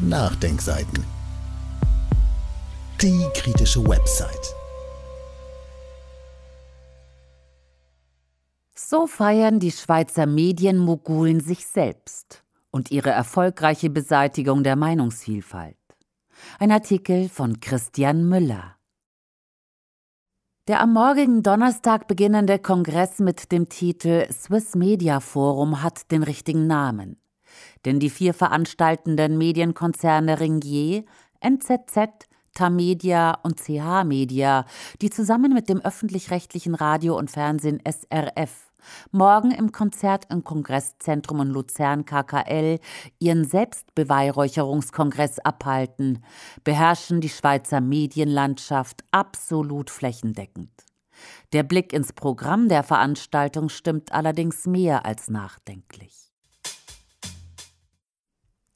Nachdenkseiten. Die kritische Website. So feiern die Schweizer Medienmogulen sich selbst und ihre erfolgreiche Beseitigung der Meinungsvielfalt. Ein Artikel von Christian Müller. Der am morgigen Donnerstag beginnende Kongress mit dem Titel Swiss Media Forum hat den richtigen Namen. Denn die vier veranstaltenden Medienkonzerne Ringier, NZZ, Tamedia und CH Media, die zusammen mit dem öffentlich-rechtlichen Radio und Fernsehen SRF morgen im Konzert im Kongresszentrum in Luzern KKL ihren Selbstbeweihräucherungskongress abhalten, beherrschen die Schweizer Medienlandschaft absolut flächendeckend. Der Blick ins Programm der Veranstaltung stimmt allerdings mehr als nachdenklich.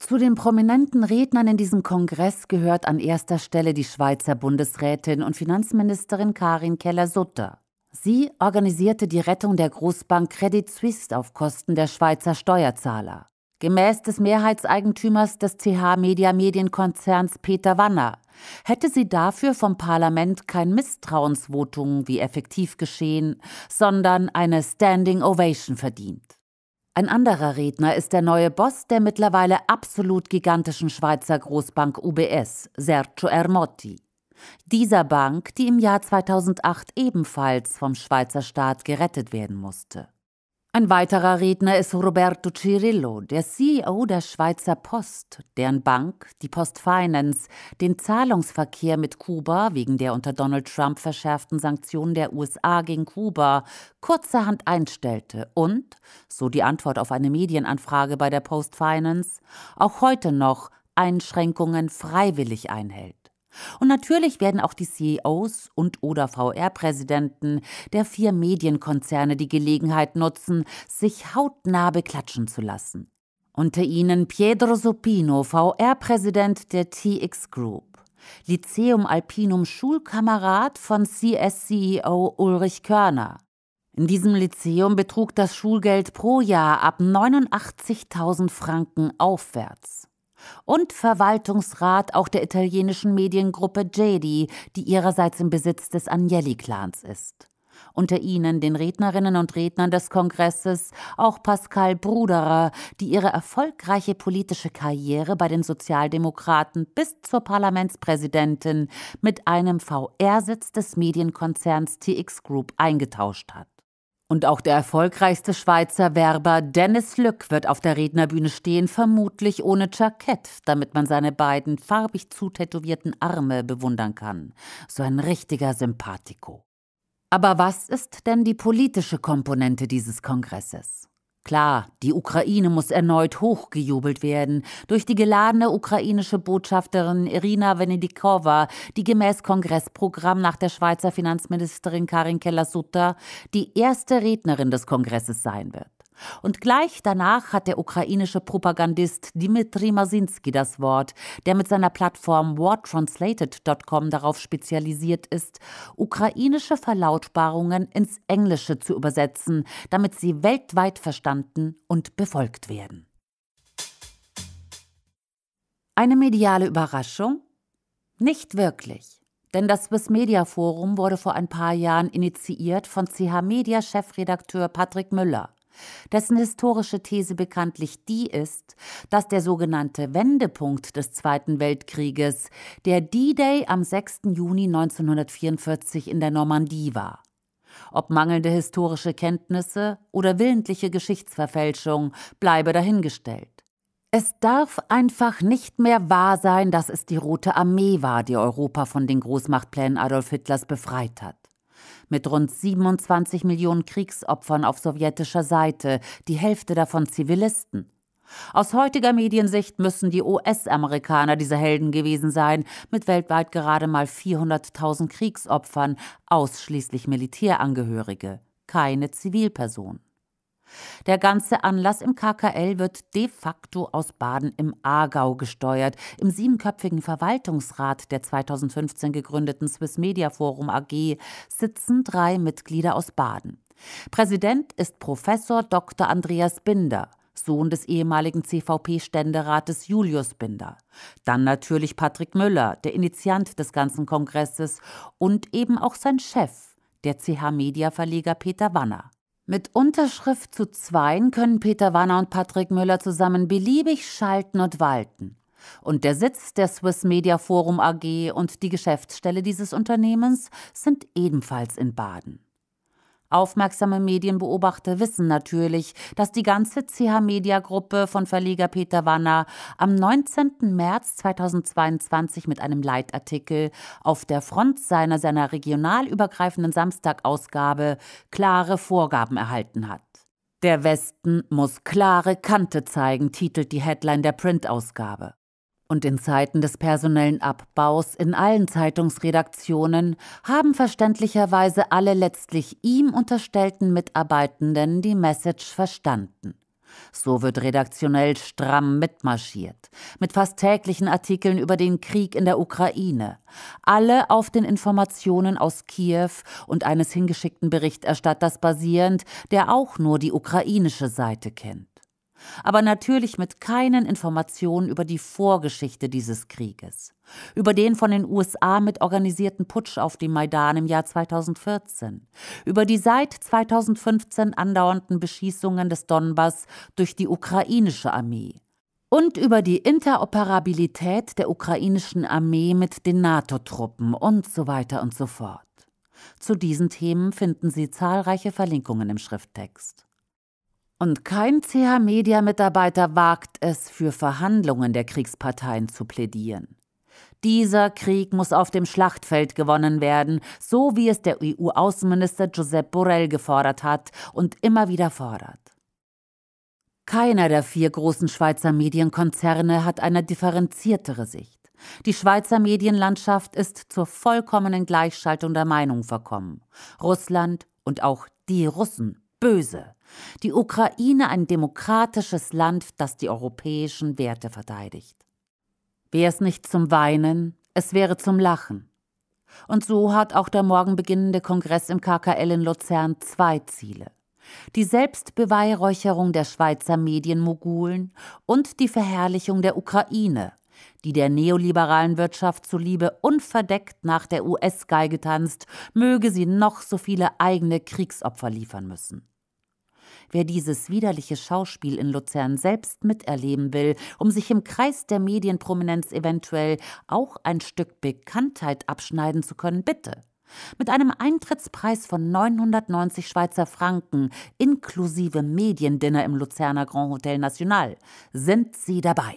Zu den prominenten Rednern in diesem Kongress gehört an erster Stelle die Schweizer Bundesrätin und Finanzministerin Karin Keller-Sutter. Sie organisierte die Rettung der Großbank Credit Suisse auf Kosten der Schweizer Steuerzahler. Gemäß des Mehrheitseigentümers des CH Media Medienkonzerns Peter Wanner hätte sie dafür vom Parlament kein Misstrauensvotum wie effektiv geschehen, sondern eine Standing Ovation verdient. Ein anderer Redner ist der neue Boss der mittlerweile absolut gigantischen Schweizer Großbank UBS, Sergio Ermotti. Dieser Bank, die im Jahr 2008 ebenfalls vom Schweizer Staat gerettet werden musste. Ein weiterer Redner ist Roberto Cirillo, der CEO der Schweizer Post, deren Bank, die Post Finance, den Zahlungsverkehr mit Kuba wegen der unter Donald Trump verschärften Sanktionen der USA gegen Kuba kurzerhand einstellte und, so die Antwort auf eine Medienanfrage bei der Post Finance, auch heute noch Einschränkungen freiwillig einhält. Und natürlich werden auch die CEOs und oder VR-Präsidenten der vier Medienkonzerne die Gelegenheit nutzen, sich hautnah beklatschen zu lassen. Unter ihnen Pietro Sopino, VR-Präsident der TX Group. Lyceum Alpinum Schulkamerad von CS-CEO Ulrich Körner. In diesem Lyceum betrug das Schulgeld pro Jahr ab 89.000 Franken aufwärts und Verwaltungsrat auch der italienischen Mediengruppe Jedi, die ihrerseits im Besitz des Agnelli-Clans ist. Unter ihnen den Rednerinnen und Rednern des Kongresses auch Pascal Bruderer, die ihre erfolgreiche politische Karriere bei den Sozialdemokraten bis zur Parlamentspräsidentin mit einem VR-Sitz des Medienkonzerns TX Group eingetauscht hat. Und auch der erfolgreichste Schweizer Werber Dennis Lück wird auf der Rednerbühne stehen, vermutlich ohne Jackett, damit man seine beiden farbig zutätowierten Arme bewundern kann. So ein richtiger Sympathiko. Aber was ist denn die politische Komponente dieses Kongresses? Klar, die Ukraine muss erneut hochgejubelt werden durch die geladene ukrainische Botschafterin Irina Venedikova, die gemäß Kongressprogramm nach der Schweizer Finanzministerin Karin Keller-Sutter die erste Rednerin des Kongresses sein wird. Und gleich danach hat der ukrainische Propagandist Dmitri Masinski das Wort, der mit seiner Plattform wartranslated.com darauf spezialisiert ist, ukrainische Verlautbarungen ins Englische zu übersetzen, damit sie weltweit verstanden und befolgt werden. Eine mediale Überraschung? Nicht wirklich. Denn das Swiss Media Forum wurde vor ein paar Jahren initiiert von CH Media Chefredakteur Patrick Müller dessen historische These bekanntlich die ist, dass der sogenannte Wendepunkt des Zweiten Weltkrieges der D-Day am 6. Juni 1944 in der Normandie war. Ob mangelnde historische Kenntnisse oder willentliche Geschichtsverfälschung bleibe dahingestellt. Es darf einfach nicht mehr wahr sein, dass es die Rote Armee war, die Europa von den Großmachtplänen Adolf Hitlers befreit hat mit rund 27 Millionen Kriegsopfern auf sowjetischer Seite, die Hälfte davon Zivilisten. Aus heutiger Mediensicht müssen die US-Amerikaner diese Helden gewesen sein, mit weltweit gerade mal 400.000 Kriegsopfern, ausschließlich Militärangehörige, keine Zivilperson. Der ganze Anlass im KKL wird de facto aus Baden im Aargau gesteuert. Im siebenköpfigen Verwaltungsrat der 2015 gegründeten Swiss Media Forum AG sitzen drei Mitglieder aus Baden. Präsident ist Professor Dr. Andreas Binder. Sohn des ehemaligen CVP-Ständerates Julius Binder. Dann natürlich Patrick Müller, der Initiant des ganzen Kongresses und eben auch sein Chef, der CH-Media-Verleger Peter Wanner. Mit Unterschrift zu zweien können Peter Warner und Patrick Müller zusammen beliebig schalten und walten. Und der Sitz der Swiss Media Forum AG und die Geschäftsstelle dieses Unternehmens sind ebenfalls in Baden. Aufmerksame Medienbeobachter wissen natürlich, dass die ganze CH Media Gruppe von Verleger Peter Wanner am 19. März 2022 mit einem Leitartikel auf der Front seiner seiner regionalübergreifenden Samstagausgabe klare Vorgaben erhalten hat. Der Westen muss klare Kante zeigen, titelt die Headline der Printausgabe. Und in Zeiten des personellen Abbaus in allen Zeitungsredaktionen haben verständlicherweise alle letztlich ihm unterstellten Mitarbeitenden die Message verstanden. So wird redaktionell stramm mitmarschiert, mit fast täglichen Artikeln über den Krieg in der Ukraine, alle auf den Informationen aus Kiew und eines hingeschickten Berichterstatters basierend, der auch nur die ukrainische Seite kennt aber natürlich mit keinen Informationen über die Vorgeschichte dieses Krieges, über den von den USA mit organisierten Putsch auf dem Maidan im Jahr 2014, über die seit 2015 andauernden Beschießungen des Donbass durch die ukrainische Armee und über die Interoperabilität der ukrainischen Armee mit den NATO-Truppen und so weiter und so fort. Zu diesen Themen finden Sie zahlreiche Verlinkungen im Schrifttext. Und kein CH-Media-Mitarbeiter wagt es, für Verhandlungen der Kriegsparteien zu plädieren. Dieser Krieg muss auf dem Schlachtfeld gewonnen werden, so wie es der EU-Außenminister Josep Borrell gefordert hat und immer wieder fordert. Keiner der vier großen Schweizer Medienkonzerne hat eine differenziertere Sicht. Die Schweizer Medienlandschaft ist zur vollkommenen Gleichschaltung der Meinung verkommen. Russland und auch die Russen böse. Die Ukraine ein demokratisches Land, das die europäischen Werte verteidigt. Wäre es nicht zum Weinen, es wäre zum Lachen. Und so hat auch der morgen beginnende Kongress im KKL in Luzern zwei Ziele. Die Selbstbeweihräucherung der Schweizer Medienmogulen und die Verherrlichung der Ukraine die der neoliberalen Wirtschaft zuliebe unverdeckt nach der US-Geige tanzt, möge sie noch so viele eigene Kriegsopfer liefern müssen. Wer dieses widerliche Schauspiel in Luzern selbst miterleben will, um sich im Kreis der Medienprominenz eventuell auch ein Stück Bekanntheit abschneiden zu können, bitte. Mit einem Eintrittspreis von 990 Schweizer Franken inklusive Mediendinner im Luzerner Grand Hotel National sind Sie dabei.